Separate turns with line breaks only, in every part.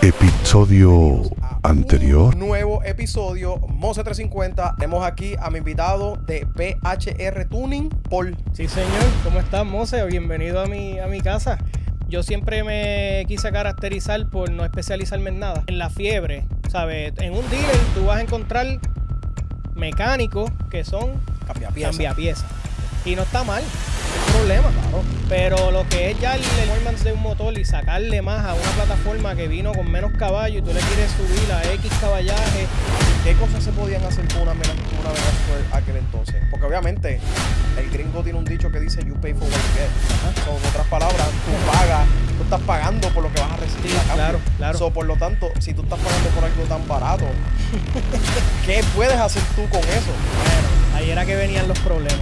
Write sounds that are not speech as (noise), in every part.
Episodio anterior. Nuevo episodio, Mose 350.
Tenemos aquí a mi invitado de PHR Tuning, Paul. Sí, señor. ¿Cómo estás, Mose? Bienvenido a mi, a mi casa. Yo siempre me quise caracterizar por no especializarme en nada. En la fiebre, ¿sabes? En un dealer tú vas a encontrar mecánicos que son cambia Y no está mal problema, claro. Pero lo que es ya el performance de un motor y sacarle más a una plataforma que vino con menos caballo y tú le quieres subir a X caballaje. ¿Qué cosas se podían hacer con una, Vegas,
aquel entonces? Porque obviamente el gringo tiene un dicho que dice you pay for what you get. o Con otras palabras, tú pagas, tú estás pagando por lo que vas a recibir. Sí, claro, claro. por lo tanto, si tú estás pagando por algo tan barato, (laughs) ¿qué puedes hacer tú con
eso? Bueno, ahí era que venían los problemas.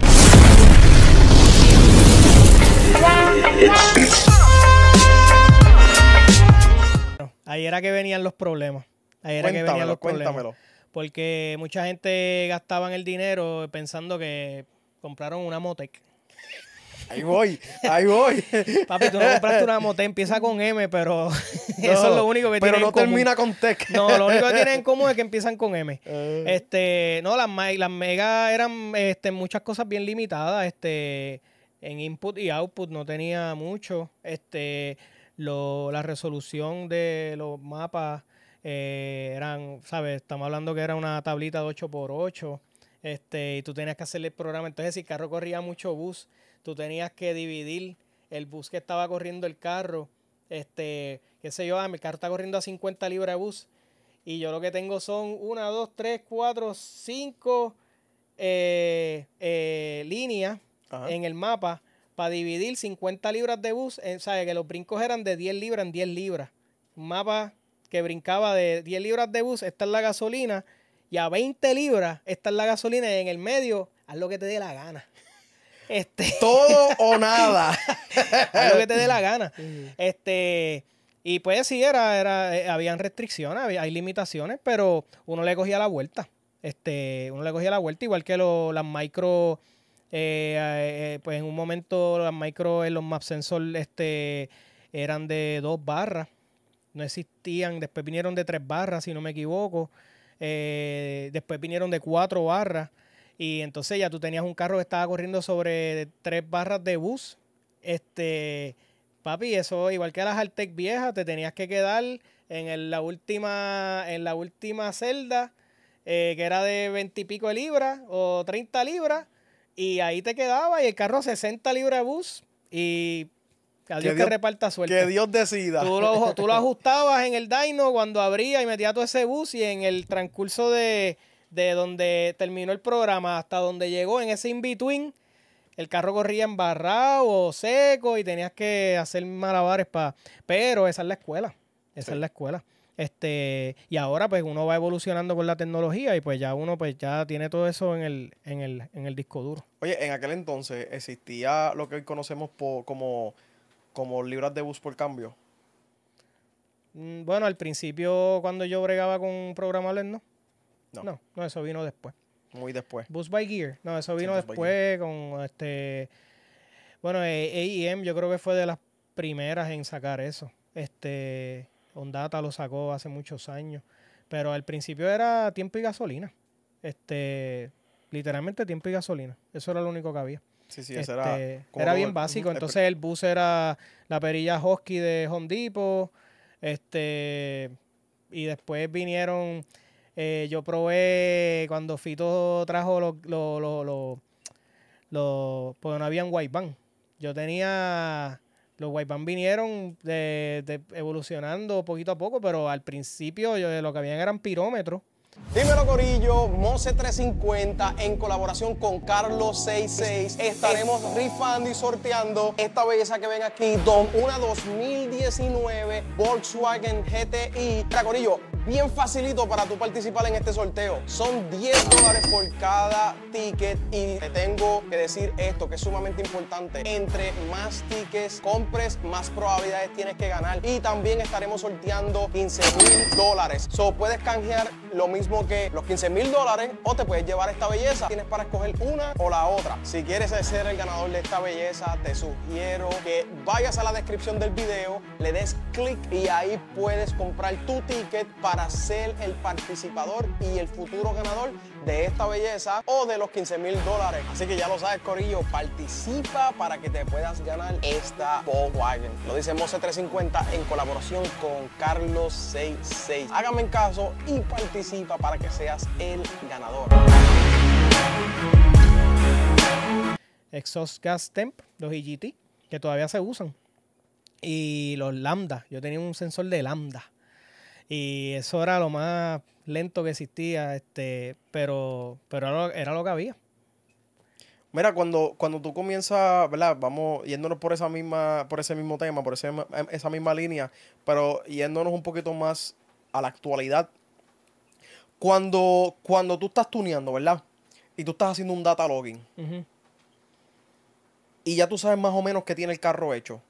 Ahí era que venían los problemas. Ahí era que venían los problemas. Porque mucha gente gastaba el dinero pensando que compraron una Motec. Ahí voy, ahí voy. (laughs) Papi, tú no compraste una motec, empieza con M, pero (laughs) eso es lo único que tienen en común. Pero no termina con Tech. No, lo único que tienen en (laughs) común es que empiezan con M. Eh. Este, no, las, las Mega eran este, muchas cosas bien limitadas. Este, en input y output no tenía mucho. Este, la resolución de los mapas eh, eran, ¿sabes? Estamos hablando que era una tablita de 8x8. Este, y tú tenías que hacerle el programa. Entonces, si el carro corría mucho bus, tú tenías que dividir el bus que estaba corriendo el carro. Este, qué sé yo, ah, mi carro está corriendo a 50 libras de bus. Y yo lo que tengo son 1, 2, 3, 4, 5 líneas en el mapa para dividir 50 libras de bus. Eh, sabes que los brincos eran de 10 libras en 10 libras. Un mapa que brincaba de 10 libras de bus, esta es la gasolina, y a 20 libras, esta es la gasolina, y en el medio, haz lo que te dé la gana. (laughs) Este... (laughs) Todo o nada. (laughs) haz lo que te dé la gana. Este. Y pues sí, era, era, eh, habían restricciones, hay limitaciones, pero uno le cogía la vuelta. Este, uno le cogía la vuelta, igual que lo, las micro eh, eh, pues en un momento las micro en los map sensor este, eran de dos barras. No existían. Después vinieron de tres barras, si no me equivoco. Eh, después vinieron de cuatro barras. Y entonces ya tú tenías un carro que estaba corriendo sobre tres barras de bus. Este, papi, eso igual que las Altec viejas, te tenías que quedar en la última, en la última celda, que era de veintipico de libras o treinta libras, y ahí te quedaba y el carro 60 libras bus y a Dios que, reparta suerte. Que Dios decida. Tú lo, (laughs) ajustabas en el dyno cuando abría y metía todo ese bus y en el transcurso de, donde terminó el programa hasta donde llegó, en ese in-between, el carro corría embarrado o seco y tenías que hacer malabares para... Pero esa es la escuela. Esa es la escuela. Este, y ahora pues uno va evolucionando con la tecnología y pues ya uno pues ya tiene todo eso en el, disco duro.
Oye, en aquel entonces existía lo que hoy conocemos por, como, como libras de bus por cambio.
Mm, bueno, al principio cuando yo bregaba con programables, no. No. No, no, eso vino después. Muy después. Bus by Gear. No, eso vino después con este. Bueno, eh, AEM yo creo que fue de las primeras en sacar eso. Este. Ondata lo sacó hace muchos años. Pero al principio era tiempo y gasolina. Este, literalmente tiempo y gasolina. Eso era lo único que había. Sí, sí, ese era, este, era. bien básico. Entonces el bus era la perilla Hosky de Hondipo. Este, y después vinieron. Eh, yo probé cuando Fito trajo los. Lo, pues no habían white Yo tenía los White vinieron de, evolucionando poquito a poco, pero al principio lo que habían eran pirómetros. Dímelo Corillo, Mose 350
en colaboración con Carlos 66 estaremos rifando y sorteando esta belleza que ven aquí, Don, una 2019 Volkswagen GTI. Mira Corillo, bien facilito para tú participar en este sorteo. Son 10 dólares por cada ticket y te tengo que decir esto que es sumamente importante. Entre más tickets compres, más probabilidades tienes que ganar. Y también estaremos sorteando 15 mil dólares. So, puedes canjear lo mismo que los 15 mil dólares o te puedes llevar esta belleza. Tienes para escoger una o la otra. Si quieres ser el ganador de esta belleza, te sugiero que vayas a la descripción del video, le des clic y ahí puedes comprar tu ticket para para ser el participador y el futuro ganador de esta belleza o de los 15 mil dólares. Así que ya lo sabes, Corillo, participa para que te puedas ganar esta Volkswagen. Lo dice Mose 350 en colaboración con Carlos
66. Hágame en caso y participa para que seas el ganador. Exhaust Gas Temp, los EGT, que todavía se usan. Y los Lambda, yo tenía un sensor de Lambda y eso era lo más lento que existía, este, pero, pero era, lo, que había.
Mira, cuando, cuando tú comienzas, ¿verdad? Vamos yéndonos por esa misma, por ese mismo tema, por em, esa misma línea, pero yéndonos un poquito más a la actualidad. Cuando, cuando tú estás tuneando, ¿verdad? Y tú estás haciendo un data logging. Y ya tú sabes más o menos qué tiene el carro hecho.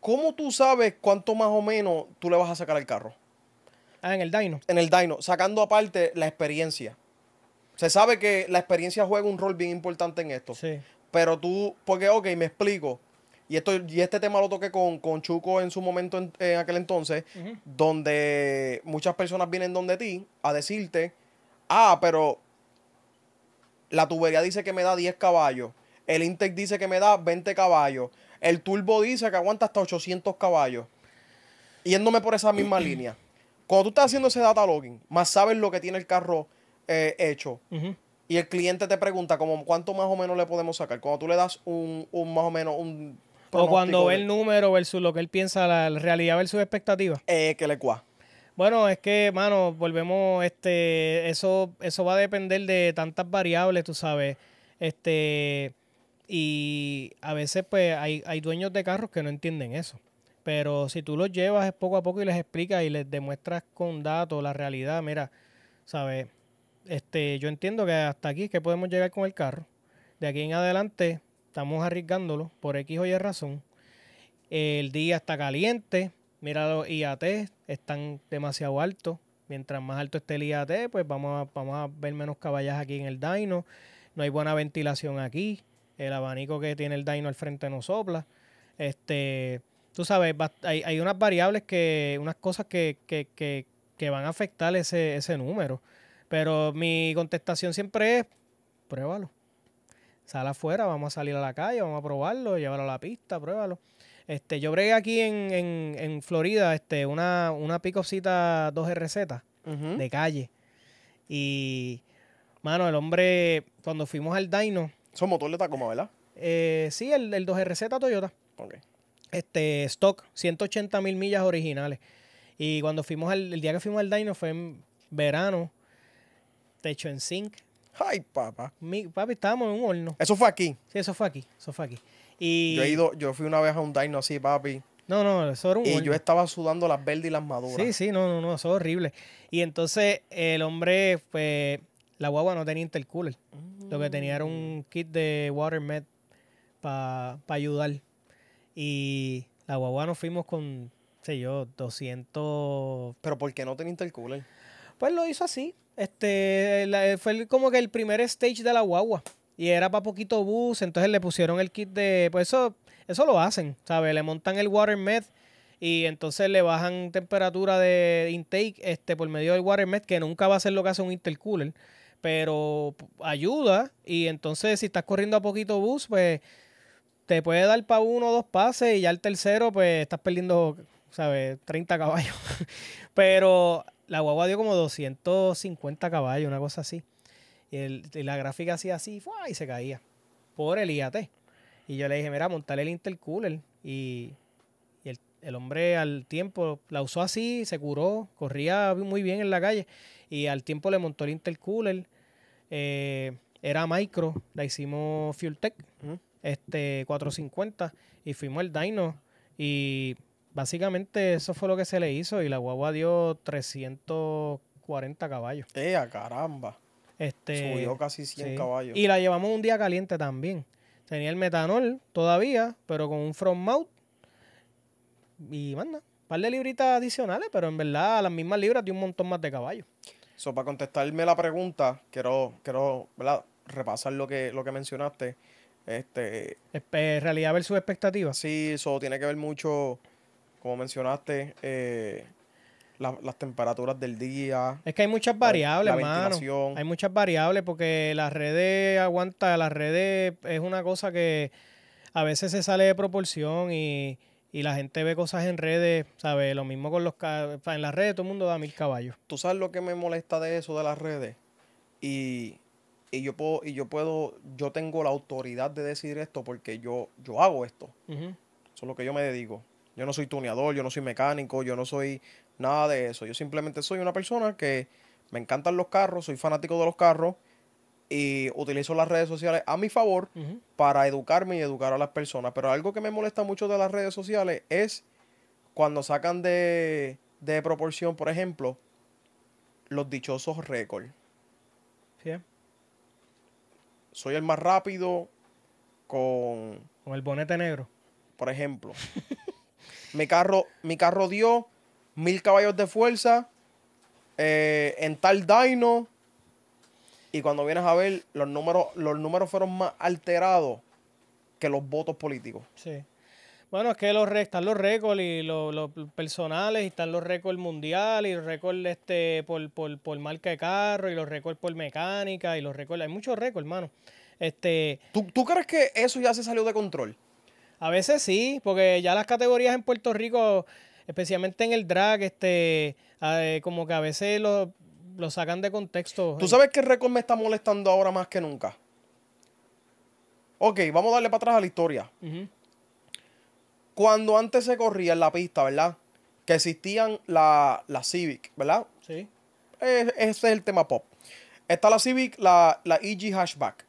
¿Cómo tú sabes cuánto más o menos tú le vas a sacar al carro? Ah, en el dyno. En el dyno, sacando aparte la experiencia. Se sabe que la experiencia juega un rol bien importante en esto. Sí. Pero tú, porque, ok, me explico. Y, esto, y este tema lo toqué con, con Chuco en su momento, en, aquel entonces, donde muchas personas vienen donde ti a decirte, ah, pero la tubería dice que me da 10 caballos, el Intec dice que me da 20 caballos, el turbo dice que aguanta hasta 800 caballos. Yéndome por esa misma (clears throat) línea. Cuando tú estás haciendo ese data logging, más sabes lo que tiene el carro eh, hecho. Y el cliente te pregunta como cuánto más o menos le podemos sacar. Cuando tú le das un, un más o menos un...
O cuando ve el número versus lo que él piensa, la realidad versus expectativa. Eh, que le cuá. Bueno, es que, mano, volvemos, este, eso, eso va a depender de tantas variables, tú sabes. Este, y a veces pues hay, dueños de carros que no entienden eso. Pero si tú los llevas poco a poco y les explicas y les demuestras con datos la realidad, mira, ¿sabes? Este, yo entiendo que hasta aquí es que podemos llegar con el carro. De aquí en adelante estamos arriesgándolo por X o Y razón. El día está caliente, mira los IAT, están demasiado altos. Mientras más alto esté el IAT, pues vamos a, vamos a ver menos caballas aquí en el dyno. No hay buena ventilación aquí el abanico que tiene el Dino al frente no sopla. Este, tú sabes, hay, hay unas variables que, unas cosas que, van a afectar ese, número. Pero mi contestación siempre es, pruébalo. Sal afuera, vamos a salir a la calle, vamos a probarlo, llévalo a la pista, pruébalo. Este, yo bregué aquí en, Florida este, una, una picocita 2RZ de calle. Y, mano, el hombre, cuando fuimos al Dino, son motor de Tacoma, ¿verdad? Eh, sí, el, 2RZ Toyota. Ok. Este, stock, 180 mil millas originales. Y cuando fuimos al, el día que fuimos al Dino fue en verano, techo en zinc. Ay, papá. papi, estábamos en un horno. Eso fue aquí. Sí, eso fue aquí, eso fue aquí.
Yo he ido, yo fui una vez a un Dino así, papi.
No, no, eso era un. Y yo
estaba sudando las verdes y las maduras. Sí,
sí, no, no, no, eso es horrible. Y entonces el hombre, pues, la guagua no tenía intercooler. Mm. Lo que tenía era un kit de WaterMed para ayudar. Y la guagua nos fuimos con, sé yo, 200. ¿Pero por qué no tenía intercooler? Pues lo hizo así. Este, fue como que el primer stage de la guagua. Y era para poquito bus, entonces le pusieron el kit de. Pues eso, eso lo hacen, ¿sabes? Le montan el WaterMed y entonces le bajan temperatura de intake este por medio del water que nunca va a ser lo que hace un intercooler pero ayuda. Y entonces, si estás corriendo a poquito bus, pues te puede dar para uno o dos pases y ya el tercero, pues estás perdiendo, ¿sabes? 30 caballos. (laughs) pero la guagua dio como 250 caballos, una cosa así. Y, el, la gráfica hacía así fue y se caía por el IAT. Y yo le dije, mira, montale el intercooler y el hombre al tiempo la usó así, se curó, corría muy bien en la calle y al tiempo le montó el intercooler. Eh, era micro, la hicimos FuelTech este 450 y fuimos el Dino y básicamente eso fue lo que se le hizo y la guagua dio 340 caballos. ¡Eh, caramba! Este, Subió casi 100 caballos. Y la llevamos un día caliente también. Tenía el metanol todavía, pero con un front mount y manda. Un par de libritas adicionales, pero en verdad las mismas libras de un montón más de caballos. Eso para contestarme la pregunta, quiero,
quiero repasar lo que, lo que mencionaste. Este, Espe realidad sus expectativas Sí, eso tiene que ver mucho, como mencionaste, eh, las temperaturas del día.
Es que hay muchas variables, hermano. Hay muchas variables porque las redes aguanta, las redes es una cosa que a veces se sale de proporción y y la gente ve cosas en redes, ¿sabes? Lo mismo con los... En las redes todo el mundo da mil caballos.
¿Tú sabes lo que me molesta de eso, de las redes? Y, yo puedo... Y yo puedo... Yo tengo la autoridad de decir esto porque yo, yo hago esto. Eso es lo que yo me dedico. Yo no soy tuneador, yo no soy mecánico, yo no soy nada de eso. Yo simplemente soy una persona que me encantan los carros, soy fanático de los carros y utilizo las redes sociales a mi favor para educarme y educar a las personas. Pero algo que me molesta mucho de las redes sociales es cuando sacan de, proporción, por ejemplo, los dichosos récords. Sí. Eh. Soy el más rápido con...
Con el bonete negro.
Por ejemplo. (laughs) mi, carro, mi carro dio mil caballos de fuerza eh, en tal dyno y cuando vienes a ver, los números, los números fueron más alterados que los votos políticos.
Sí. Bueno, es que los están los récords y los, personales, y están los récords mundiales, y los récords este, por, marca de carro, y los récords por mecánica, y los récords. Hay muchos récords, hermano. Este, ¿Tú, crees que eso ya se salió de control? A veces sí, porque ya las categorías en Puerto Rico, especialmente en el drag, este, eh, como que a veces los, lo sacan de contexto. ¿Tú eh.
sabes qué récord me está molestando ahora más que nunca?
Ok, vamos a darle para atrás a la historia.
Cuando antes se corría en la pista, ¿verdad? Que existían la, Civic, ¿verdad? Sí. E, ese es el tema pop. Está la Civic, la, la EG Hatchback.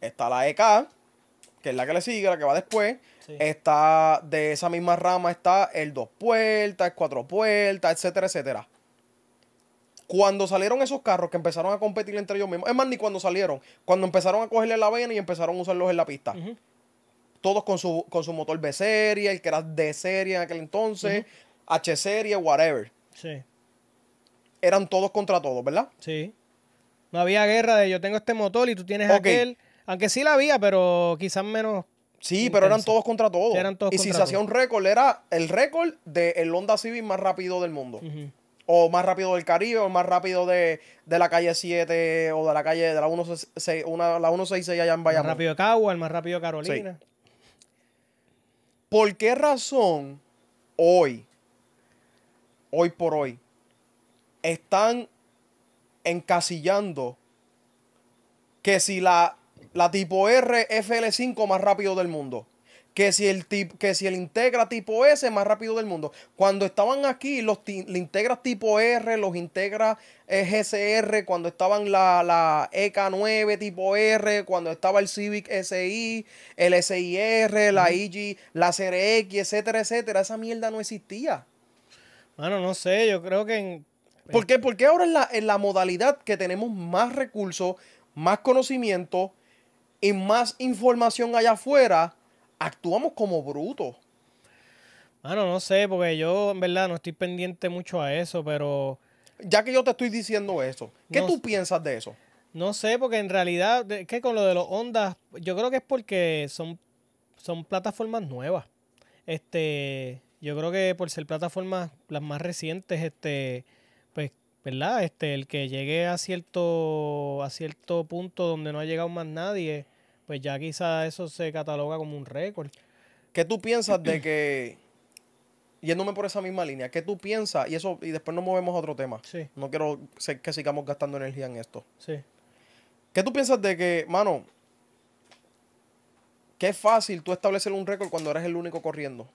Está la EK, que es la que le sigue, la que va después. Está de esa misma rama, está el dos puertas, el cuatro puertas, etcétera, etcétera. Cuando salieron esos carros que empezaron a competir entre ellos mismos, es más, ni cuando salieron, cuando empezaron a cogerle la vena y empezaron a usarlos en la pista. Todos con su, con su motor B serie, el que era D serie en aquel entonces, H serie, whatever.
Sí. Eran todos contra todos, ¿verdad? Sí. No había guerra de yo tengo este motor y tú tienes aquel. Aunque sí la había, pero quizás menos. Sí, pero eran todos
contra todos. Eran todos y si se hacía un récord, era el récord del Honda Civic más rápido del mundo o más rápido del Caribe, o más rápido de, la calle 7 o de la calle de la, 166 allá en Bayamón. Más rápido
de Cagua, el más rápido de Carolina.
¿Por qué razón hoy, hoy por hoy, están encasillando que si la, la tipo R 5 más rápido del mundo? que si el, que si el integra tipo S es más rápido del mundo. Cuando estaban aquí, los integra tipo R, los Integra eh, GSR, cuando estaban la, la EK9 tipo R, cuando estaba el Civic SI, el SIR, la IG, la CRX, etcétera, etcétera, esa mierda no existía. Bueno, no sé, yo creo que en... ¿Por qué? Porque ahora en la, en la modalidad que tenemos más recursos, más conocimiento y más información allá afuera, actuamos como brutos.
Bueno, no sé, porque yo en verdad no estoy pendiente mucho a eso, pero... Ya que yo te estoy diciendo eso, ¿qué tú piensas de eso? No sé, porque en realidad, con lo de los ondas, yo creo que es porque son, son plataformas nuevas. Este, yo creo que por ser plataformas las más recientes, este, pues, ¿verdad? Este, el que llegue a cierto, a cierto punto donde no ha llegado más nadie, pues ya quizás eso se cataloga como un récord.
¿Qué tú piensas de que, (clears throat) yéndome por esa misma línea, qué tú piensas, y eso y después nos movemos a otro tema, sí. no quiero que sigamos gastando energía en esto. Sí. ¿Qué tú piensas de que, mano, qué fácil tú establecer un
récord cuando eres el único corriendo?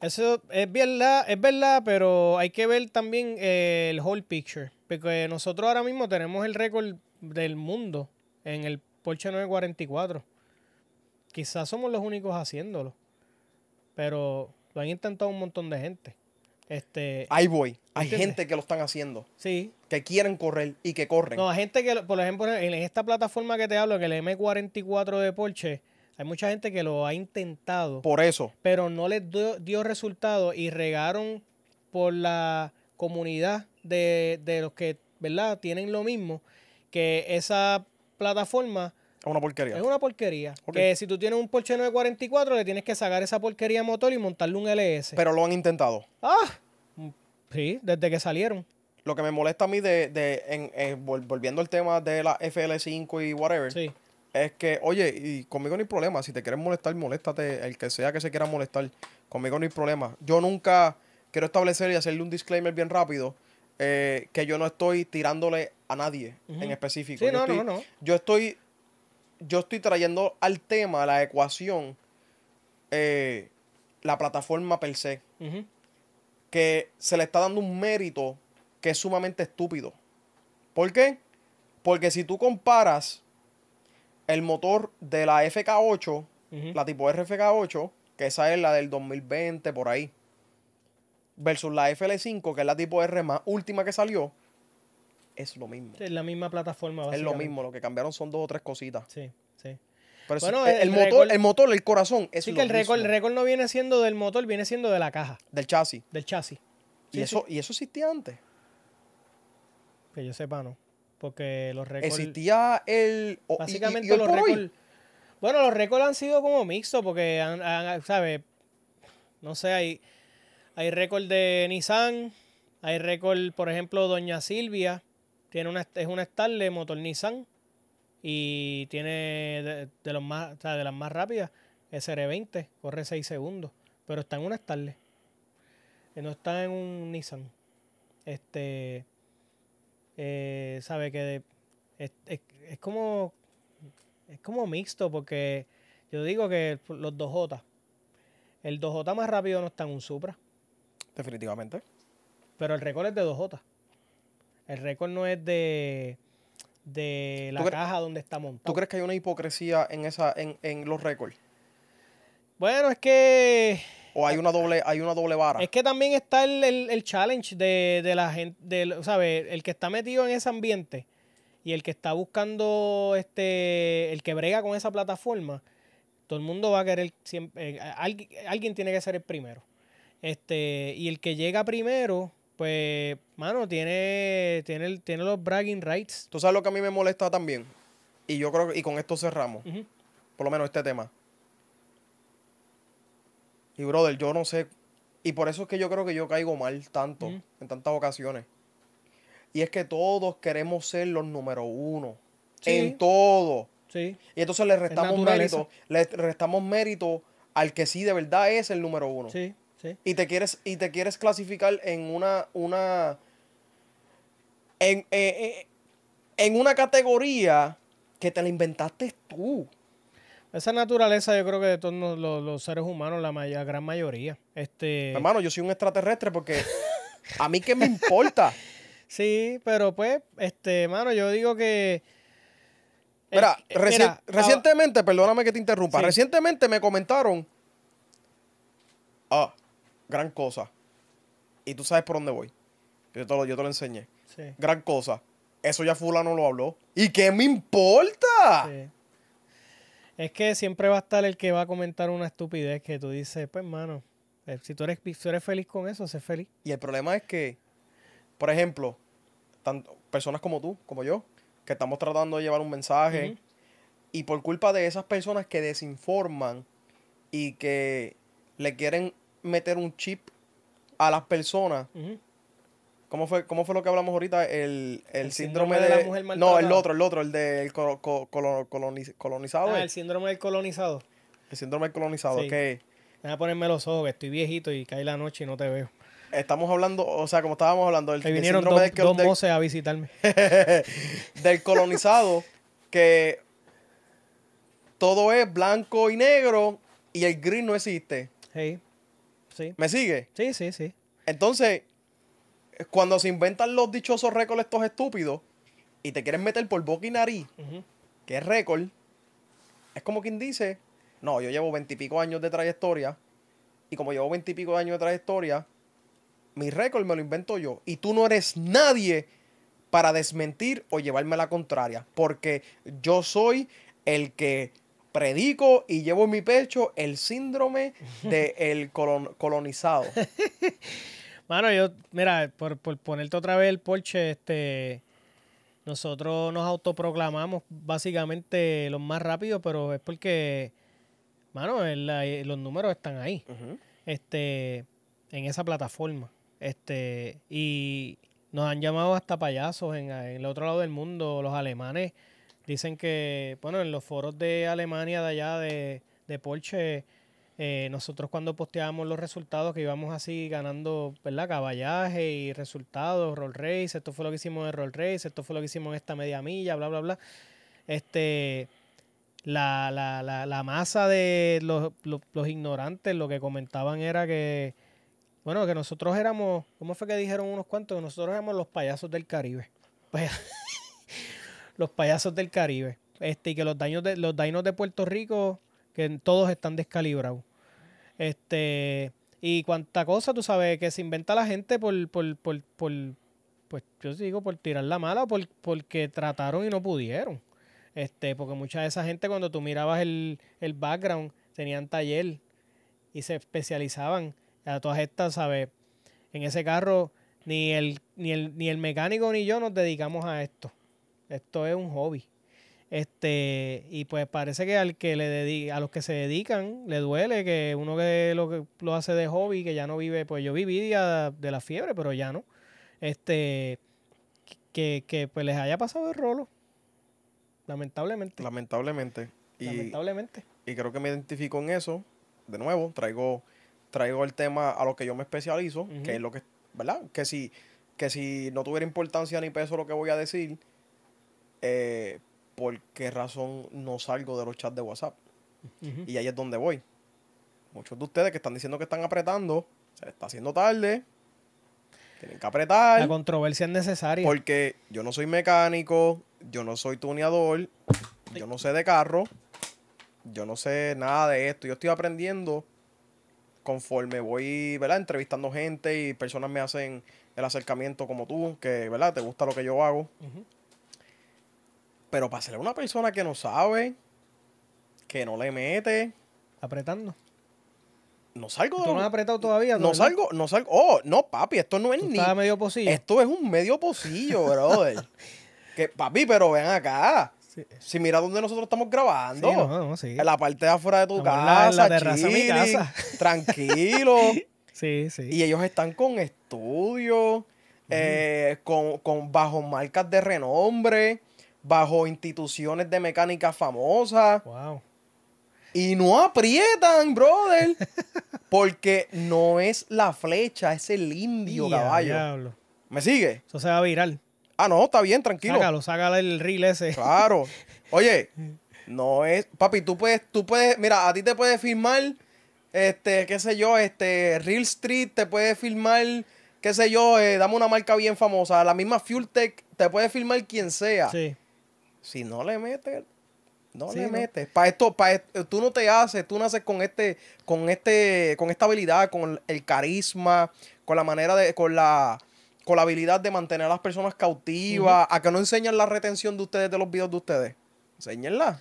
Eso es verdad, es verdad, pero hay que ver también eh, el whole picture. Porque nosotros ahora mismo tenemos el récord del mundo en el Porsche 944. Quizás somos los únicos haciéndolo. Pero lo han intentado un montón de gente. Este, Ahí voy. Hay gente
que lo están haciendo. Sí. Que quieren correr y que
corren. No, hay gente que, por ejemplo, en esta plataforma que te hablo, en el M44 de Porsche, hay mucha gente que lo ha intentado. Por eso. Pero no les dio, resultado y regaron por la comunidad de, de los que, ¿verdad?, tienen lo mismo, que esa plataforma, Es una porquería. Es una porquería. Que si tú tienes un Porsche 944, le tienes que sacar esa porquería motor y montarle un LS. Pero lo han intentado. Ah, mm, sí, desde que salieron. Lo que me molesta a mí de, de eh, volviendo al tema
de la FL5 y whatever, sí. es que, oye, y conmigo no hay problema. Si te quieres molestar, moléstate. El que sea que se quiera molestar, conmigo no hay problema. Yo nunca quiero establecer y hacerle un disclaimer bien rápido eh, que yo no estoy tirándole a nadie en específico. yo, no, estoy, no, no. yo estoy, trayendo al tema, la ecuación, eh, la plataforma per se. Que se le está dando un mérito que es sumamente estúpido. ¿Por qué? Porque si tú comparas el motor de la FK8, la tipo RFK8, que esa es la del 2020, por ahí versus la FL5, que es la tipo R más última que salió, es lo mismo.
Es la misma plataforma.
Es lo mismo, lo que cambiaron son dos o tres cositas. Sí, sí. Pero bueno, el, motor, el motor, el corazón, es que el récord, el
récord no viene siendo del motor, viene siendo de la caja. Del chasis. Del chasis. y, eso, y eso existía antes. Que yo sepa, no. Porque los récords. Existía el. básicamente los récords. Bueno, los récords han sido como mixto porque, ¿sabes? No sé, hay hay récord de Nissan. Hay récord, por ejemplo, Doña Silvia. Tiene una, es una Starlet motor Nissan. Y tiene de, los más, de las más rápidas. SR20. Corre 6 segundos. Pero está en una Starlet. Eh, no está en un Nissan. Este. Eh, sabe que es, como es como mixto porque yo digo que los 2J el 2J más rápido no está en un Supra Definitivamente. Pero el récord es de 2J. El récord no es de, de la caja donde está montado.
¿Tú crees que hay una hipocresía en, esa, en, en los récords?
Bueno, es que o hay una doble hay una doble vara es que también está el, challenge de, la gente de, ¿sabes? el que está metido en ese ambiente y el que está buscando este el que brega con esa plataforma todo el mundo va a querer eh, alguien, alguien, tiene que ser el primero este, y el que llega primero, pues, mano, tiene, tiene, tiene los bragging rights. Tú sabes lo que a mí me
molesta también. Y yo creo que, y con esto cerramos. Por lo menos este tema. Y brother, yo no sé. Y por eso es que yo creo que yo caigo mal tanto, en tantas ocasiones. Y es que todos queremos ser los número uno. En todo. Sí. Y entonces le restamos mérito. Le restamos mérito al que sí de verdad es el número uno. Sí. Y te quieres, y te quieres clasificar en una, una eh, eh, en, una
categoría que te la inventaste tú. Esa naturaleza, yo creo que de todos los, seres humanos, la, gran mayoría. Este... Hermano, yo soy un extraterrestre porque a mí qué me importa. (laughs) sí, pero pues, este, hermano, yo digo que. Eh, mira, ah, recientemente, perdóname que te interrumpa, recientemente me
comentaron. Ah, gran cosa. Y tú sabes por dónde voy. Yo te lo, yo te lo enseñé. Gran cosa. Eso ya fulano lo habló. ¿Y qué me
importa? Es que siempre va a estar el que va a comentar una estupidez que tú dices, pues hermano, eh, si tú eres, eres feliz con eso, sé feliz. Y el problema
es que, por ejemplo, personas como tú, como yo, que estamos tratando de llevar un mensaje, y por culpa de esas personas que desinforman y que le quieren meter un chip a las personas. ¿Cómo fue, ¿Cómo fue lo que hablamos ahorita? El, el, síndrome, de... la mujer no, el otro, el otro, el del de, colonizado. Ah, eh. el
síndrome del colonizado. El síndrome del colonizado, ok que... Me ponerme los ojos, que estoy viejito y cae la noche y no te veo. Estamos hablando,
o sea, como estábamos hablando, el, vinieron dos, del, dos a
visitarme. (laughs)
del colonizado, que todo es blanco y negro y el gris no existe. ¿Me sigue? Sí, sí, sí. Entonces, cuando se inventan los dichosos récords estos estúpidos y te quieren meter por boca y nariz, que es récord, es como quien dice, no, yo llevo veintipico años de trayectoria y como llevo veintipico años de trayectoria, mi récord me lo invento yo y tú no eres nadie para desmentir o llevarme la contraria, porque yo soy el que predico y llevo en mi pecho el síndrome del de colonizado. (laughs)
Mano, yo, mira, por, ponerte otra vez el Porsche, este, nosotros nos autoproclamamos básicamente los más rápidos, pero es porque, mano, eh, los números están ahí, este, en esa plataforma, este, y nos han llamado hasta payasos en el otro lado del mundo, los alemanes Dicen que, bueno, en los foros de Alemania, de allá, de, de Porsche, eh, nosotros cuando posteábamos los resultados que íbamos así ganando, ¿verdad? Caballaje y resultados, roll race, esto fue lo que hicimos en roll race, esto fue lo que hicimos en esta media milla, bla, bla, bla. Este, la, masa de los, ignorantes lo que comentaban era que, bueno, que nosotros éramos, ¿cómo fue que dijeron unos cuantos? Que nosotros éramos los payasos del Caribe. Pues, (laughs) los payasos del Caribe. Este, y que los daños de, los daños de Puerto Rico, que todos están descalibrados. Este, y cuánta cosa, tú sabes, que se inventa la gente por, por, por, por pues yo digo, por tirar la mala, por, porque trataron y no pudieron. Este, porque mucha de esa gente, cuando tú mirabas el, background, tenían taller y se especializaban a todas estas, ¿sabes? En ese carro, ni el, ni el, ni el mecánico ni yo nos dedicamos a esto. Esto es un hobby. Este, y pues parece que al que le a los que se dedican le duele que uno que lo, lo hace de hobby, que ya no vive, pues yo viví día de la fiebre, pero ya no. Este, que, que pues les haya pasado el rolo. Lamentablemente.
Lamentablemente. Y, Lamentablemente. Y creo que me identifico en eso. De nuevo, traigo, traigo el tema a lo que yo me especializo, que es lo que, ¿verdad? Que si, que si no tuviera importancia ni peso lo que voy a decir, eh, por qué razón no salgo de los chats de WhatsApp. Y ahí es donde voy. Muchos de ustedes que están diciendo que están apretando, se está haciendo tarde. Tienen que apretar. La controversia es necesaria. Porque yo no soy mecánico, yo no soy tuneador, yo no sé de carro, yo no sé nada de esto. Yo estoy aprendiendo conforme voy, ¿verdad? Entrevistando gente y personas me hacen el acercamiento como tú, que, ¿verdad? Te gusta lo que yo hago. Pero para ser una persona que no sabe, que no le mete. Apretando. No salgo. ¿Tú no has apretado
todavía? No, salgo,
no salgo. Oh, no, papi, esto no es niño. ni. medio pocillo. Esto es un medio pocillo, brother. (laughs) que, papi, pero ven acá. Si mira dónde nosotros estamos grabando. no, no, sí. En la parte de afuera de tu casa. En la, terraza casa. (laughs) Tranquilo. (laughs) sí, sí. Y ellos están con estudios, eh, con, con bajo marcas de renombre bajo instituciones de mecánica famosas. Y no aprietan, brother. (laughs) Porque no es la flecha, es el indio, caballo. ¿Me sigue? Eso se va a viral. Ah, no, está bien, tranquilo. Sácalo, sácalo el reel ese. Claro. (laughs) Oye, no es. Papi, tú puedes, tú puedes. Mira, a ti te puede firmar. Este, qué sé yo, este. Real Street te puede firmar. Qué sé yo, eh, dame una marca bien famosa. La misma Fuel te puede firmar quien sea. Sí si no le metes, no le metes. esto, e, tú no te haces, tú naces con este, con este, con esta habilidad, con el carisma, con la manera de, con la, con la habilidad de mantener a las personas cautivas, a que no enseñan la retención de ustedes de los videos
de ustedes. Enseñenla.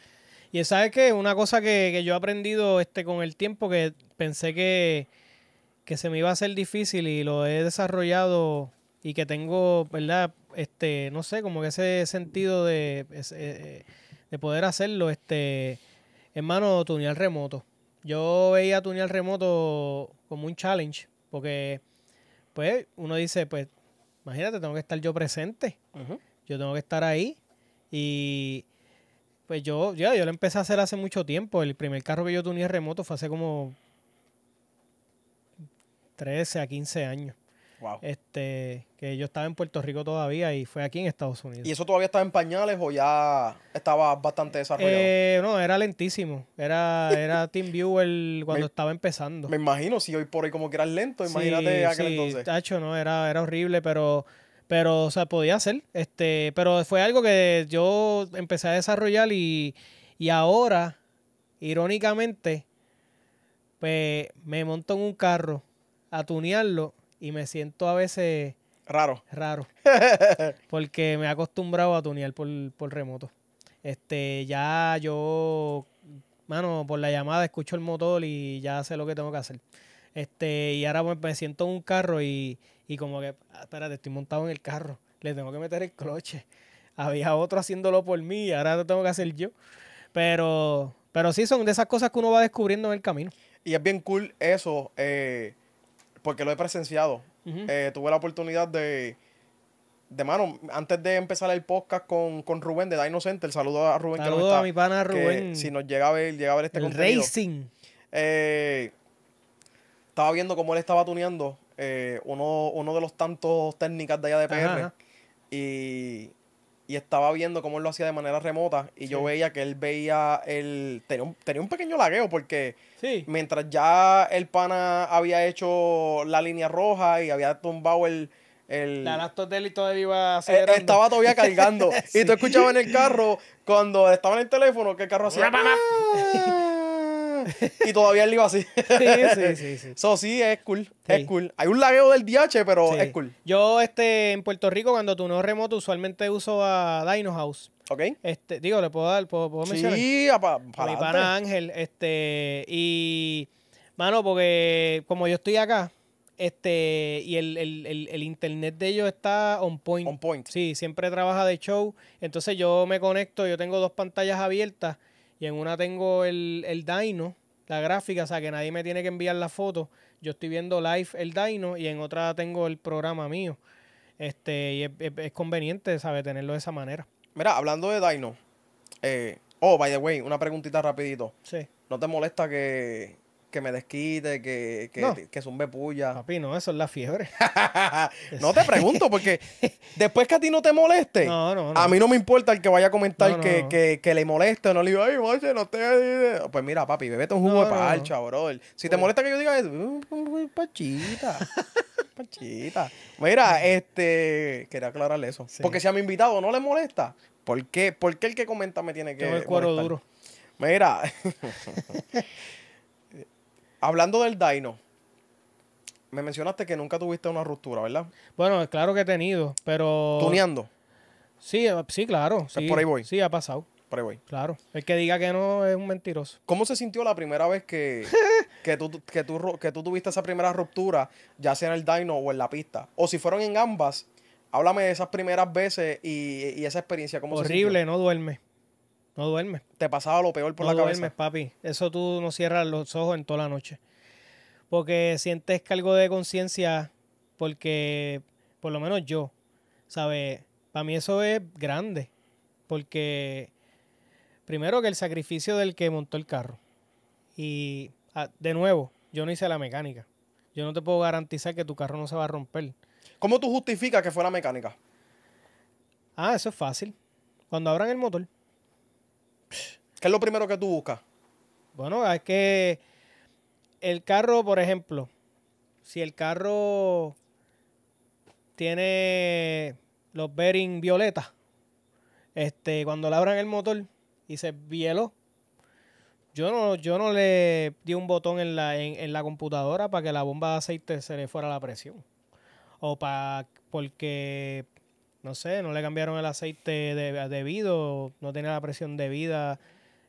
Y sabes que una cosa que, yo he aprendido este con el tiempo que pensé que, que se me iba a hacer difícil y lo he desarrollado y que tengo, ¿verdad? este, no sé, como que ese sentido de, eh, poder hacerlo, este, hermano, tunear remoto. Yo veía tunear remoto como un challenge, porque, pues, uno dice, pues, imagínate, tengo que estar yo presente, yo tengo que estar ahí, y pues yo, ya, yo lo empecé a hacer hace mucho tiempo, el primer carro que yo tuneé remoto fue hace como 13 a 15 años. Este, que yo estaba en Puerto Rico todavía y fue aquí en Estados Unidos. ¿Y eso
todavía estaba en pañales o ya estaba bastante desarrollado? Eh,
no, era lentísimo. Era, era (laughs) el cuando estaba empezando. Me
imagino, si hoy por hoy como que eras lento, imagínate aquel aquel
sí, Tacho, no, era, era horrible, pero pero o podía hacer Este, pero fue algo que yo empecé a desarrollar y, y ahora, irónicamente, pues me monto en un carro a tunearlo y me siento a veces... Raro. Raro. (laughs) porque me he acostumbrado a tunear por, remoto. Este, ya yo, mano, por la llamada escucho el motor y ya sé lo que tengo que hacer. Este, y ahora me siento en un carro y, como que, ah, espérate, estoy montado en el carro, le tengo que meter el cloche. Había otro haciéndolo por mí y ahora lo tengo que hacer yo. Pero, pero sí, son de esas cosas que uno va descubriendo en el camino. Y es bien cool eso, eh, porque lo he presenciado. Eh, tuve la
oportunidad de, de mano, antes de empezar el podcast con, Rubén de Da Inocente, el saludo a Rubén saludo a mi pana Rubén. si nos llegaba a ver, a ver este el Racing. Eh, estaba viendo cómo él estaba tuneando eh, uno, de los tantos técnicas de allá de PR. Y y estaba viendo cómo él lo hacía de manera remota y yo veía que él veía el tenía un, pequeño lagueo porque mientras ya el pana había hecho la línea roja y había tumbado el el la
de eh, estaba todavía cargando (laughs) y tú escuchabas en el
carro cuando estaba en el teléfono que el carro (laughs) hacía
¡ah!
(laughs) y todavía él iba así. sí, sí, sí.
Eso (laughs) sí. es cool. Es cool.
Hay un lagueo del DH, pero es cool.
Yo, este, en Puerto Rico, cuando tú no remoto, usualmente uso a Dino House. Ok. Este, digo, le puedo dar, puedo, mencionar. Sí, para Ángel. Este, y, mano, porque como yo estoy acá, este y el, internet de ellos está on point. On point. Sí, siempre trabaja de show. Entonces yo me conecto, yo tengo dos pantallas abiertas y en una tengo el, el Dino, la gráfica, o sea que nadie me tiene que enviar la foto. Yo estoy viendo live el Dino y en otra tengo el programa mío. Este, y es, conveniente, ¿sabes? Tenerlo de esa manera. Mira, hablando de Dino,
eh, oh, by the way, una preguntita rapidito. Sí. ¿No te molesta que que me desquite, que, que, un que puya. (laughs)
Papi, no, eso es la fiebre.
no te pregunto, porque después que a ti no te moleste, a mí no me importa el que vaya a comentar que, le moleste no le digo, ay, macho, no te. Pues mira, papi, bebete un jugo de parcha, bro. Si te molesta que yo diga eso, uh, uh, uh, pachita. (laughs) pachita. Mira, este. Quería aclararle eso. Porque si a mi invitado no le molesta, ¿por qué, ¿Por qué el que comenta me tiene que. Tengo el cuero duro. Mira. (laughs) Hablando del Dino, me mencionaste que nunca tuviste una ruptura, ¿verdad?
Bueno, claro que he tenido, pero. ¿Tuneando? Sí, eh, sí, claro. por ahí voy. Sí, ha pasado. Por ahí voy. Claro. El que diga que no es un mentiroso. ¿Cómo se sintió la primera vez que,
(laughs) tú, que, tú, tuviste esa primera ruptura, ya sea en el Dino o en la pista? O si fueron en ambas, háblame de esas primeras veces y, esa experiencia. ¿cómo Horrible,
no duerme. No duermes.
Te pasaba lo peor por la cabeza. No duermes,
papi. Eso tú no cierras los ojos en toda la noche. Porque sientes cargo de conciencia, porque, por lo menos yo, ¿sabes? Para mí eso es grande. Porque, primero que el sacrificio del que montó el carro. Y, ah, de nuevo, yo no hice la mecánica. Yo no te puedo garantizar que tu carro no se va a romper. ¿Cómo tú justificas que fue la mecánica? Ah, eso es fácil. Cuando abran el motor. ¿Qué es lo primero que tú buscas? Bueno, es que el carro, por ejemplo, si el carro tiene los bearings violeta, este, cuando le abran el motor y se vielo, yo no, yo no le di un botón en la, la computadora para que la bomba de aceite se le fuera la presión. O para porque no sé, no le cambiaron el aceite debido, no tenía la presión debida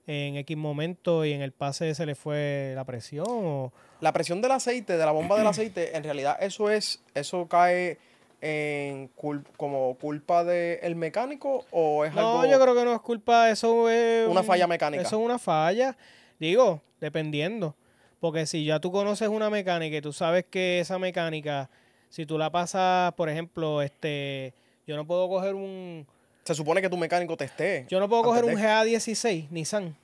en X momento y en el pase se le fue la presión.
La presión del aceite, de la bomba del aceite, en realidad eso es, eso cae en como culpa del mecánico o es algo... No, yo creo
que no es culpa, eso es... Una falla mecánica. Eso es una falla, digo, dependiendo. Porque si ya tú conoces una mecánica y tú sabes que esa mecánica, si tú la pasas, por ejemplo, este yo no puedo coger un. Se supone que tu mecánico te esté. Yo no puedo coger un GA16 Nissan,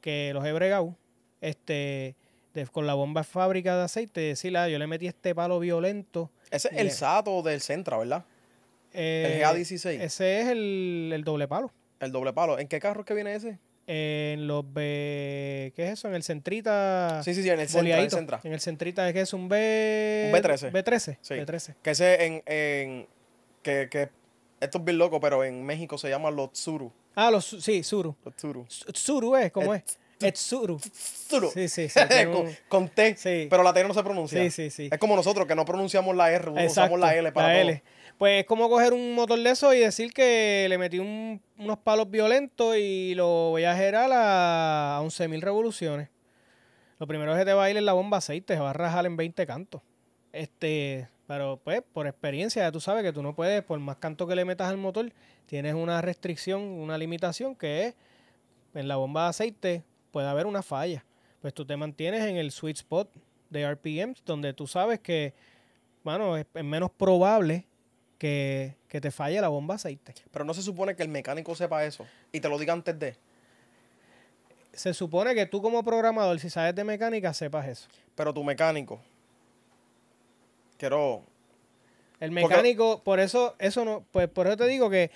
que los he bregado, este, con la bomba fábrica de aceite, decirle, ah, yo le metí este palo violento. Ese es el SATO del
Centra, ¿verdad? el eh,
GA16. Ese es el, doble palo.
El doble palo. ¿En
qué carro es que viene ese? En los B. ¿Qué es eso? En el Centrita. Sí, sí, sí, en el centrita En el Centrita es que es un B. Un B13. B13. Sí. B13. Que
ese en, en que, esto es bien loco, pero en México se llama los tsuru.
Ah, los sí, suru. tsuru. es, ¿cómo es? Etsuru. Tsuru. Sí, sí, sí. (laughs) con, T, pero la T no se pronuncia. Sí, sí, sí. Es como nosotros, que no pronunciamos la R, usamos la L para la L. Pues es como coger un motor de eso y decir que le metí unos palos violentos y lo voy a gerar a, a 11.000 revoluciones. Lo primero que te va a ir es la bomba aceite, se va a rajar en 20 cantos. Este, pero pues por experiencia ya tú sabes que tú no puedes, por más canto que le metas al motor, tienes una restricción, una limitación que es en la bomba de aceite puede haber una falla. Pues tú te mantienes en el sweet spot de RPM, donde tú sabes que, bueno, es, menos probable que, que te falle la bomba de aceite.
Pero no se supone que el mecánico sepa eso y te lo diga
antes de se supone que tú como programador, si sabes de mecánica, sepas eso. Pero tu mecánico Quiero. El mecánico, por eso, eso no, pues por eso te digo que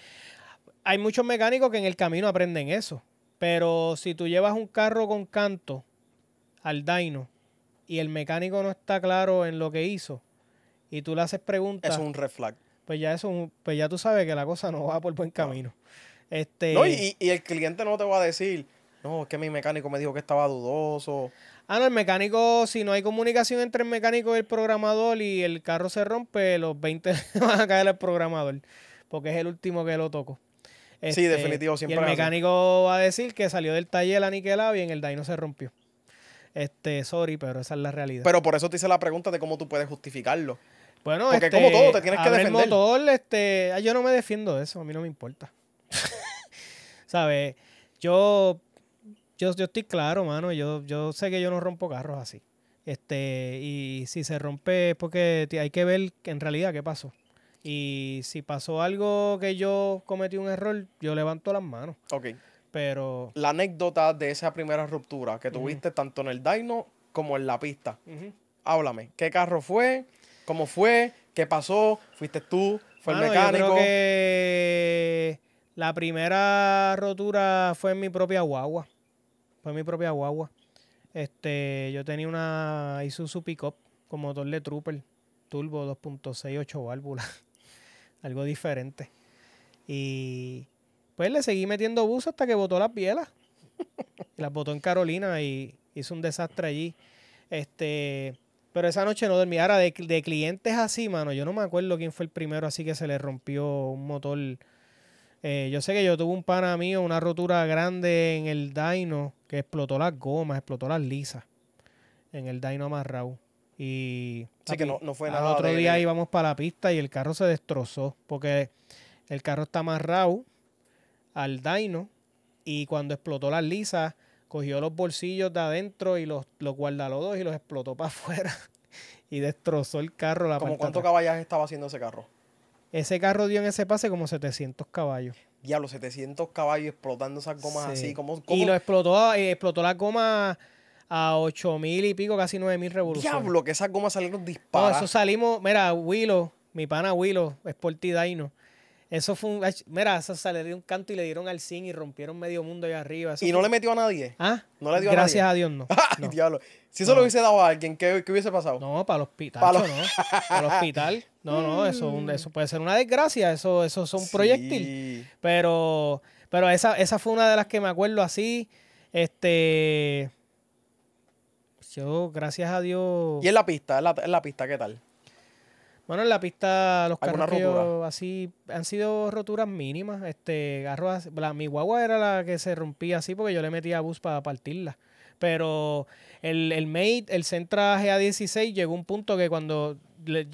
hay muchos mecánicos que en el camino aprenden eso. Pero si tú llevas un carro con canto al daino y el mecánico no está claro en lo que hizo y tú le haces preguntas. es un red Pues ya, eso, pues ya tú sabes que la cosa no va por buen camino. Este, y, y, el cliente no te va a decir, no, es que mi mecánico me dijo que estaba dudoso. Ah, no, el mecánico, si no hay comunicación entre el mecánico y el programador y el carro se rompe, los 20 (laughs) van a caer al programador, porque es el último que lo toco. sí,
este, definitivo, siempre. Y el
mecánico va a decir que salió del taller aniquilado y en el dyno se rompió. Este, sorry, pero esa es la realidad. Pero
por eso te hice la pregunta de cómo tú puedes justificarlo. Bueno, porque este, como todo te tienes que defender. El
motor, este, ah, yo no me defiendo de eso, a mí no me importa. (laughs) ¿Sabes? Yo yo, estoy claro, mano. Yo, yo sé que yo no rompo carros así. Este, y si se rompe es porque hay que ver en realidad qué pasó. Y si pasó algo que yo cometí un error, yo levanto las manos. Ok. Pero. La anécdota de esa primera ruptura que tuviste tanto en el dyno como en
la pista. Háblame, ¿qué carro fue? ¿Cómo fue? ¿Qué pasó? ¿Fuiste
tú? ¿Fue el mecánico? Yo creo que la primera rotura fue en mi propia guagua. Fue mi propia guagua. Este, yo tenía una Isuzu Pickup con motor de Trooper, turbo 2.68 válvulas, (laughs) algo diferente. Y pues le seguí metiendo bus hasta que botó las bielas. (laughs) las botó en Carolina y hizo un desastre allí. Este, pero esa noche no dormí. Ahora, de, de clientes así, mano, yo no me acuerdo quién fue el primero así que se le rompió un motor eh, yo sé que yo tuve un pana mío, una rotura grande en el dyno que explotó las gomas, explotó las lisas en el dyno amarrado. Y así que no, no fue al otro día íbamos para la pista y el carro se destrozó porque el carro está amarrado al dyno y cuando explotó las lisas cogió los bolsillos de adentro y los, los guardalodos y los explotó para (laughs) afuera y destrozó el carro. La ¿Cómo cuánto
caballaje estaba haciendo ese carro?
Ese carro dio en ese pase como 700 caballos.
los 700 caballos explotando esas gomas así. como Y lo
explotó, eh, explotó la goma a 8000 y pico, casi 9000 revoluciones. Diablo, que esas gomas salieron disparadas. No, eso salimos, mira, Willow, mi pana Willow, Sporty Dino. Eso fue un. Mira, eso salió de un canto y le dieron al zinc y rompieron medio mundo allá arriba. ¿Y no le metió a nadie? ¿Ah? No le dio Gracias a, nadie? a Dios, no. (laughs) Si eso lo hubiese dado a alguien, ¿qué, hubiese pasado? No, para el hospital. Para el hospital. No, no, (laughs) eso, eso puede ser una desgracia. Eso, eso es un proyectil. Pero, pero esa, esa fue una de las que me acuerdo así. Este. Yo, gracias a Dios. ¿Y en
la pista? ¿En la, en la pista qué tal?
Bueno, en la pista los carros así han sido roturas mínimas. Este, la, mi guagua era la que se rompía así porque yo le metía bus para partirla. Pero el, el Mate, el centraje GA16 llegó un punto que cuando le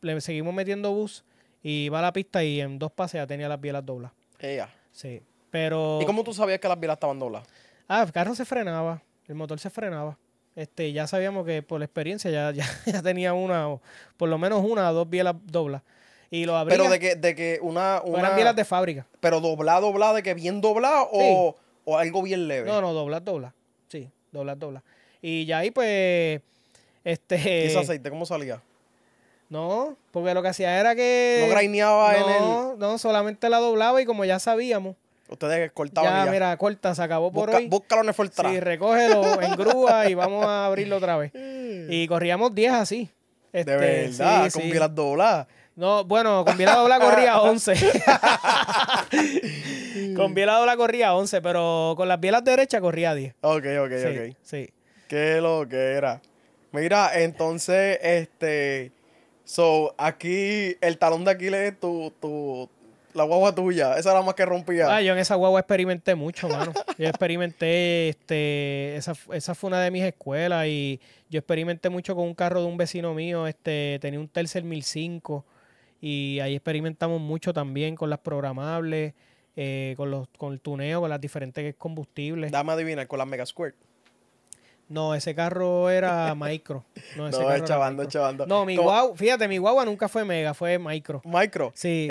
le seguimos metiendo bus y va a la pista y en dos pases ya tenía las bielas doblas. Ella. Sí. Pero. ¿Y cómo
tú sabías que las bielas estaban doblas?
Ah, el carro se frenaba, el motor se frenaba. Este, ya sabíamos que por la experiencia (laughs) ya, ya, tenía una, o por lo menos una o dos bielas doblas. Y lo Pero de que, de que una, una. bielas de fábrica. Pero doblada, doblada, de que bien doblada
o, algo bien leve. No,
no, doblar, doblar. Sí, doblar, doblar. Y ya ahí, pues. Este. ¿Y ese (laughs) aceite cómo salía? No, porque lo que hacía era que. No graineaba en el. No, solamente la doblaba y como ya sabíamos, Ustedes cortaban. Ya, mira, corta, se acabó por hoy. Búscalo en el Sí, recógelo en grúa y vamos a abrirlo otra vez. (laughs) Y corríamos 10 así. de este, verdad, con bielas dobladas. No, bueno, con bielas dobladas corría 11. (laughs) con bielas dobladas corría 11, pero con las bielas derechas corría 10. Ok, ok, ok. Sí. Qué lo que
era. Mira, entonces, este. So, aquí el talón de Aquiles es tu, tu, la guagua tuya, esa era más que rompía. Ah,
yo en esa guagua experimenté mucho, mano. Yo experimenté, este, esa, fue una de mis escuelas y yo experimenté mucho con un carro de un vecino mío, este, tenía un Tercer 1005 y ahí experimentamos mucho también con las programables, eh, con, los, con el tuneo, con las diferentes combustibles. Dame adivinar, con las Mega Square. No, ese carro era micro. No, (laughs) ese carro
chavando, No, mi guau,
fíjate, mi guagua nunca fue mega, fue micro. ¿Micro? Sí.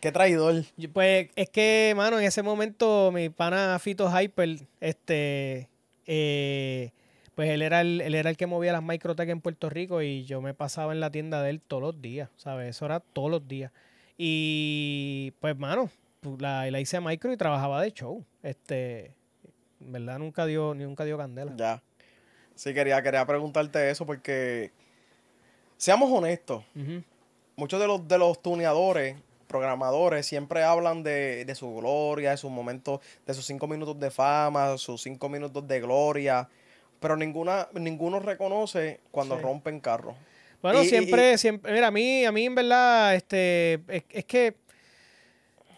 qué traidor. Pues es que, mano, en ese momento mi pana Fito Hyper, este, eh, pues él era, el, era el que movía las microtech en Puerto Rico y yo me pasaba en la tienda de él todos los días, ¿sabes? Eso era todos los días. Y pues, mano, la, hice a micro y trabajaba de show. Este, en verdad nunca dio, nunca dio candela. Ya. Sí, quería, quería preguntarte
eso porque, seamos honestos, muchos de los, de los tuneadores, programadores, siempre hablan de, su gloria, de sus momentos, de sus cinco minutos de fama, sus cinco minutos de gloria, pero ninguna, ninguno reconoce cuando rompen carro Bueno, siempre,
siempre, mira, a mí, a mí en verdad, este, es, que,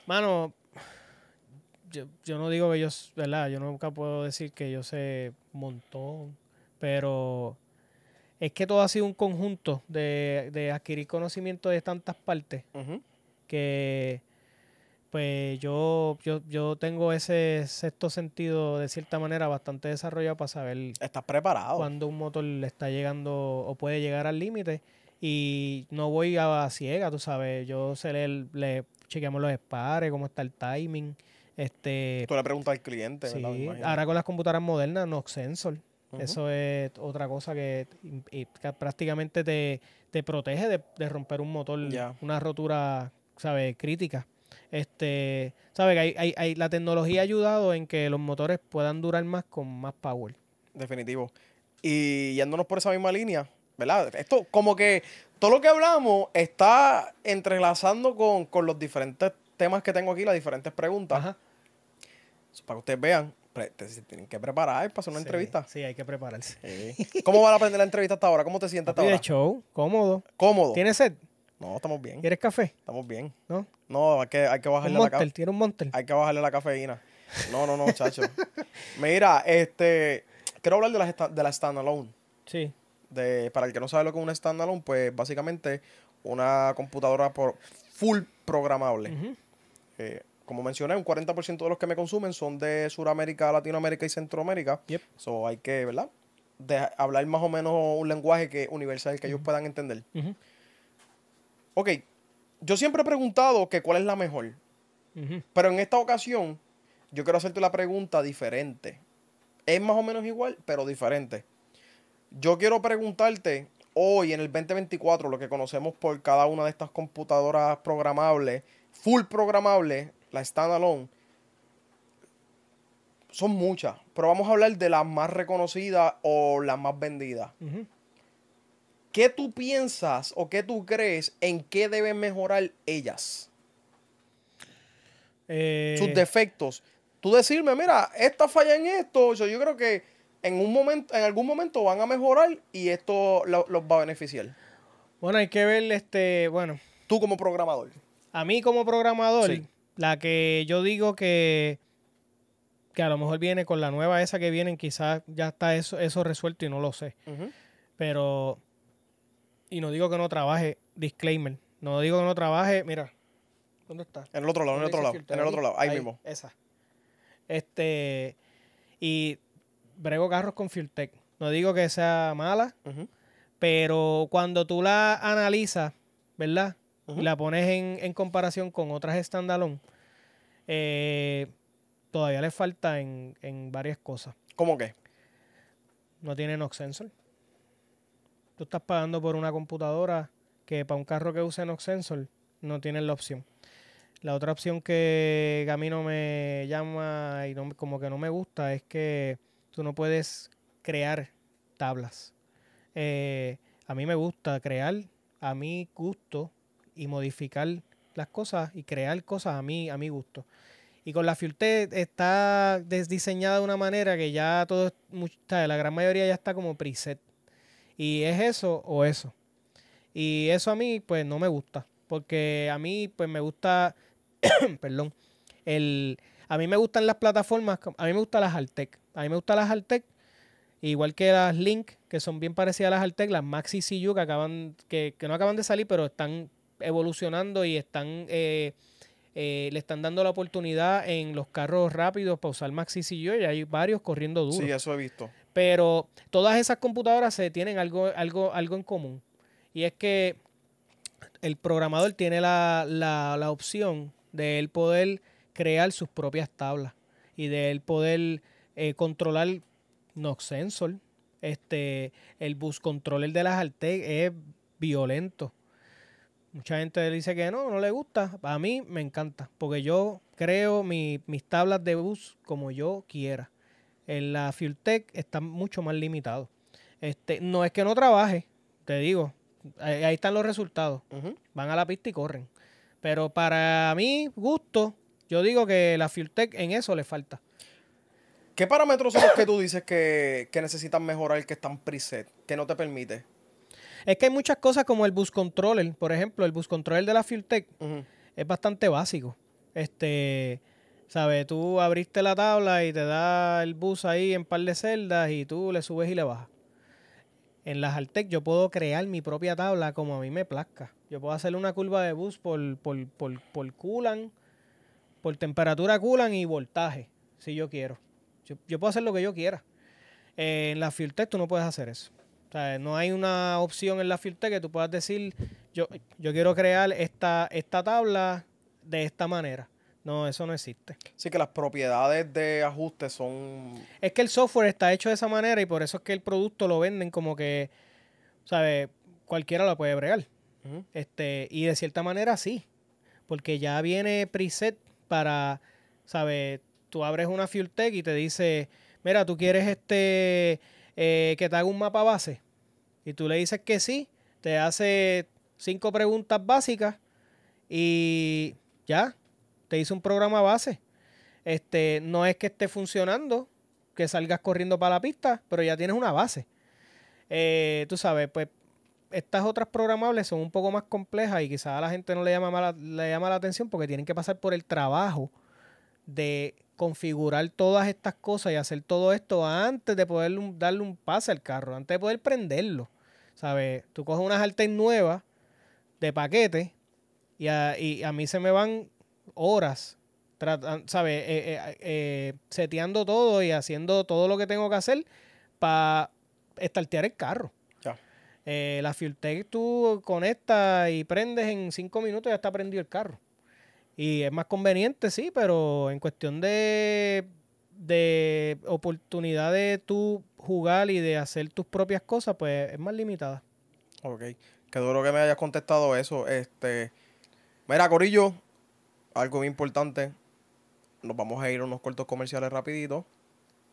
mano, yo, no digo que yo, ¿verdad? Yo nunca puedo decir que yo sé un montón pero es que todo ha sido un conjunto de, adquirir conocimiento de tantas partes que pues yo, yo, tengo ese sexto sentido de cierta manera bastante desarrollado para saber estás preparado cuando un motor le está llegando o puede llegar al límite y no voy a, ciega tú sabes yo se le, le chequeamos los spares cómo está el timing este tú le preguntas al cliente sí, ahora con las computadoras modernas no sensor eso es otra cosa que, prácticamente te, protege de, romper un motor, una rotura, ¿sabes? Crítica. Este, ¿sabes? Hay, hay, hay, la tecnología ha ayudado en que los motores puedan durar más con más power.
Definitivo. Y yéndonos por esa misma línea, ¿verdad? Esto, como que todo lo que hablamos está entrelazando con, los diferentes temas que tengo aquí, las diferentes preguntas. Para que ustedes vean, tienen que preparar para hacer una entrevista.
Sí, hay que prepararse. (laughs) ¿Cómo van
a aprender la entrevista hasta ahora? ¿Cómo te sientes hasta ahora?
show, cómodo. ¿Cómodo? ¿Tienes sed? No, estamos bien. ¿Quieres café? Estamos bien. ¿No?
No, hay que, bajarle la cafeína. un Hay que bajarle la cafeína. (laughs) No, no, no, chacho. Mira, este. Quiero hablar de la, de la standalone. Sí. De, para el que no sabe lo que es una standalone, pues básicamente una computadora por full programable como mencioné, un 40% de los que me consumen son de Sudamérica, Latinoamérica y Centroamérica. Yep. So hay que, ¿verdad? De hablar más o menos un lenguaje que universal que ellos puedan entender. Ok, yo siempre he preguntado que cuál es la mejor. Pero en esta ocasión, yo quiero hacerte la pregunta diferente. Es más o menos igual, pero diferente. Yo quiero preguntarte hoy en el 2024, lo que conocemos por cada una de estas computadoras programables, full programables, la standalone, son muchas, pero vamos a hablar de las más reconocidas o las más vendidas. ¿Qué tú piensas o qué tú crees en qué deben mejorar ellas?
Eh, Sus
defectos. Tú decirme, mira, esta falla en esto, yo, yo creo que en, un momento, en algún momento van a mejorar y esto los va a beneficiar.
Bueno, hay que ver, este, bueno. Tú como programador. A mí como programador, la que yo digo que, que a lo mejor viene con la nueva esa que vienen, quizás ya está eso, eso resuelto y no lo sé. Pero, y no digo que no trabaje, disclaimer, no digo que no trabaje, mira, ¿dónde está? En el otro lado, en el otro lado, en el otro lado, ahí, mismo. Esa. Este, y brego carros con tech No digo que sea mala, pero cuando tú la analizas, ¿verdad? y la pones en, comparación con otras standalone, eh, todavía le falta en, varias cosas. ¿Cómo que No tiene Nox Sensor. Tú estás pagando por una computadora que para un carro que use Nox Sensor no tiene la opción. La otra opción que a mí no me llama y como que no me gusta es que tú no puedes crear tablas. Eh, a mí me gusta crear a mi gusto y modificar las cosas y crear cosas a mí, a mi gusto. Y con la fiulte está diseñada de una manera que ya todo, la gran mayoría ya está como preset. Y es eso o eso. Y eso a mí pues no me gusta. Porque a mí pues me gusta, (coughs) perdón, el, a mí me gustan las plataformas, a mí me gustan las Altec. A mí me gustan las Altec, igual que las Link, que son bien parecidas a las Altec, las Maxi CU que acaban, que, que no acaban de salir, pero están evolucionando y están eh, eh, le están dando la oportunidad en los carros rápidos para usar Maxi y yo, hay varios corriendo duro. Sí, eso he visto. Pero todas esas computadoras se tienen algo, algo, algo en común. Y es que el programador tiene la, la, la opción de él poder crear sus propias tablas y de él poder eh, controlar no Sensor. Este, el bus controller de las Altec es violento. Mucha gente dice que no, no le gusta. A mí me encanta, porque yo creo mis tablas de bus como yo quiera. En la FuelTech está mucho más limitado. Este, no es que no trabaje, te digo. Ahí, están los resultados. Van a la pista y corren. Pero para mi gusto, yo digo que la FuelTech en eso le falta. ¿Qué parámetros son los que tú dices que, que necesitan mejorar, que están preset, que no te permite? Es que hay muchas cosas como el bus controller, por ejemplo, el bus controller de la FuelTech es bastante básico. Este, ¿sabes? Tú abriste la tabla y te da el bus ahí en par de celdas y tú le subes y le bajas. En las Altec yo puedo crear mi propia tabla como a mí me plazca. Yo puedo hacer una curva de bus por, por, por, por coolant, por temperatura coolant y voltaje, si yo quiero. Yo, puedo hacer lo que yo quiera. Eh, en la FuelTech tú no puedes hacer eso no hay una opción en la filter que tú puedas decir, yo, yo quiero crear esta, esta tabla de esta manera. No, eso no existe. Sí, que las propiedades de ajuste son... Es que el software está hecho de esa manera y por eso es que el producto lo venden como que, ¿sabes? Cualquiera lo puede bregar. este, y de cierta manera sí, porque ya viene preset para, ¿sabes? Tú abres una FuelTech y te dice, mira, tú quieres este eh, que te haga un mapa base y tú le dices que sí, te hace cinco preguntas básicas y ya, te hizo un programa base. Este, no es que esté funcionando, que salgas corriendo para la pista, pero ya tienes una base. Eh, tú sabes, pues estas otras programables son un poco más complejas y quizás a la gente no le llama, le llama la atención porque tienen que pasar por el trabajo de configurar todas estas cosas y hacer todo esto antes de poder darle un pase al carro, antes de poder prenderlo. ¿Sabes? Tú coges unas artes nuevas de paquete y a, mí se me van horas, ¿sabes? Eh, eh, eh, seteando todo y haciendo todo lo que tengo que hacer para estartear el carro. la FuelTech tú conectas y prendes en cinco minutos ya está prendido el carro. Y es más conveniente, sí, pero en cuestión de, de oportunidad de tú jugar y de hacer tus propias cosas, pues es más limitada. Ok,
qué duro que me hayas contestado eso. Este, mira, Corillo, algo muy importante. Nos vamos a ir unos cortos comerciales rapidito.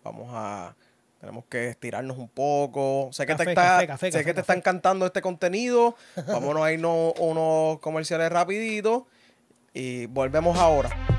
Vamos a tenemos que estirarnos un poco. Sé que te, está, sé que te está encantando este contenido. Vámonos a irnos unos comerciales rapidito y volvemos ahora.